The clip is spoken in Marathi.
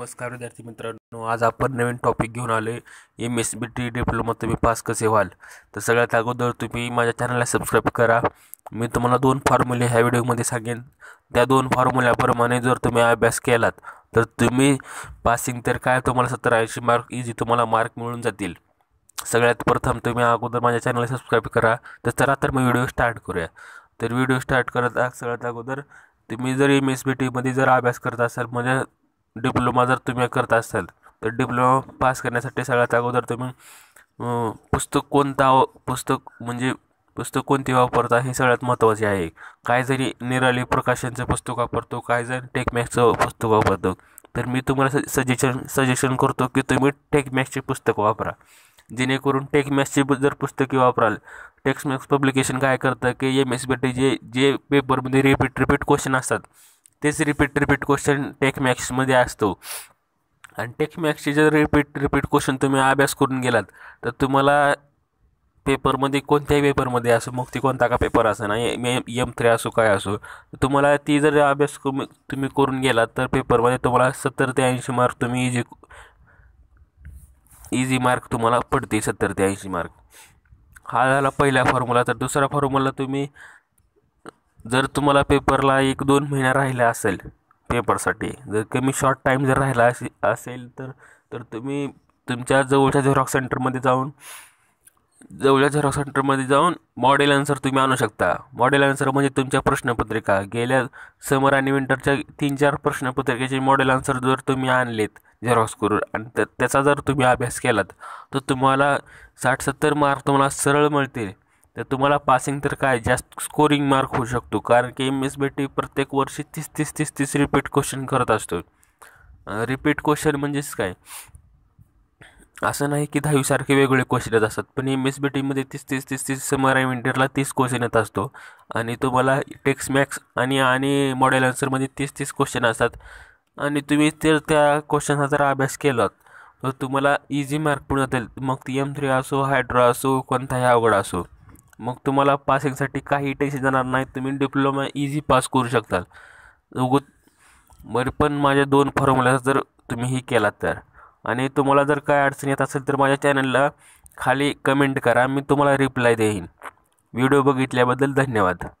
नमस्कार विद्यार्थी मित्रों आज आपण नवीन टॉपिक घेऊन आले M S B T diploma तुम्हें पास कसे व्हाल तर सगळ्यात अगोदर तुम्हें मजा चैनल सब्सक्राइब करा मैं तुम्हारा दोन फॉर्म्युले वीडियो में संगेन त्या दोन फॉर्म्युल्याप्रमाणे जर तुम्हें अभ्यास केलात तुम्हें पासिंग का काय सत्तर ऐसी मार्क इजी तुम्हारा मार्क मिलन जातील सगळ्यात प्रथम तुम्हें अगोदर माझ्या चैनल सब्सक्राइब करा तो चला तर मी व्हिडिओ स्टार्ट करूया तो वीडियो स्टार्ट करता सगळ्यात अगोदर तुम्हें जर एम एस बी टी टीमध्ये जर अभ्यास करता असाल डिप्लोमा जर तुम्ही करत असाल तर डिप्लोमा पास करण्यासाठी सगळ्यात अगोदर तुम्ही पुस्तक कोणता पुस्तक म्हणजे पुस्तक कोणती वापरता हे सगळ्यात महत्त्वाचे आहे काय जरी निराली प्रकाशनचं पुस्तक वापरतो काय जरी टेकमॅक्सचं पुस्तक वापरतो तर मी तुम्हाला सजेशन सजेशन करतो की तुम्ही टेकमॅक्सचे पुस्तक वापरा जेणेकरून टेकमॅक्सची जर पुस्तके वापराल टेक्समॅक्स पब्लिकेशन काय करतं की एम एस बी टी जे जे पेपरमध्ये रिपीट रिपीट क्वेश्चन असतात तेच रिपीट रिपीट क्वेश्चन टेक मॅक्समध्ये असतो आणि टेक मॅक्सचे जर रिपीट रिपीट क्वेश्चन तुम्ही अभ्यास करून गेलात तर तुम्हाला पेपरमध्ये कोणत्याही पेपरमध्ये असो मग ती कोणता का पेपर असो नाही एम थ्री असो काय असो तुम्हाला ती जर अभ्यास कमी तुम्ही करून गेलात तर पेपरमध्ये तुम्हाला सत्तर ते ऐंशी मार्क तुम्ही इजी इझी मार्क तुम्हाला पडते सत्तर ते ऐंशी मार्क हा झाला पहिला फॉर्म्युला तर दुसरा फॉर्म्युला तुम्ही जर तुम्हाला पेपरला एक दोन महिना राहिला असेल पेपरसाठी जर कमी शॉर्ट टाईम जर राहिला असे असेल तर तर तुम्ही तुमच्या जवळच्या झेरॉक्स सेंटरमध्ये जाऊन जवळच्या झेरॉक्स सेंटरमध्ये जाऊन मॉडेल आन्सर तुम्ही आणू शकता मॉडेल आन्सर म्हणजे तुमच्या प्रश्नपत्रिका गेल्या समर आणि विंटरच्या तीन चार प्रश्नपत्रिकेचे मॉडेल आन्सर जर तुम्ही आणलेत झेरॉक्स करून आणि त्याचा जर तुम्ही अभ्यास केलात तर तुम्हाला साठ सत्तर मार्क तुम्हाला सरळ मिळतील तर तुम्हाला पासिंग तर काय जास्त स्कोरिंग मार्क होऊ शकतो कारण की एम एस बी टी प्रत्येक वर्षी तीस तीस तीस तीस रिपीट क्वेश्चन करत असतो रिपीट क्वेश्चन म्हणजेच काय असं नाही की दहावीसारखे वेगवेगळे क्वेश्चन येत असतात पण एम एस बी टीमध्ये तीस तीस तीस तीस समर विंटरला तीस क्वेश्चन येत असतो आणि तुम्हाला टेक्स्ट मॅक्स आणि आणि मॉडेल आन्सरमध्ये तीस तीस क्वेश्चन असतात आणि तुम्ही तर त्या क्वेश्चनचा जर अभ्यास केलात तर तुम्हाला इझी मार्क पण जातील मग ती एम थ्री असो हायड्रो असो कोणताही अवघड असो मग तुम्हाला पासिंगसाठी काही टेन्शन जाणार नाही तुम्ही डिप्लोमा इझी पास करू शकता उगत बरं पण माझ्या दोन फॉर्म्युला जर तुम्ही ही केलात तर आणि तुम्हाला जर काय अडचण येत असेल तर माझ्या चॅनलला खाली कमेंट करा मी तुम्हाला रिप्लाय देईन व्हिडिओ बघितल्याबद्दल धन्यवाद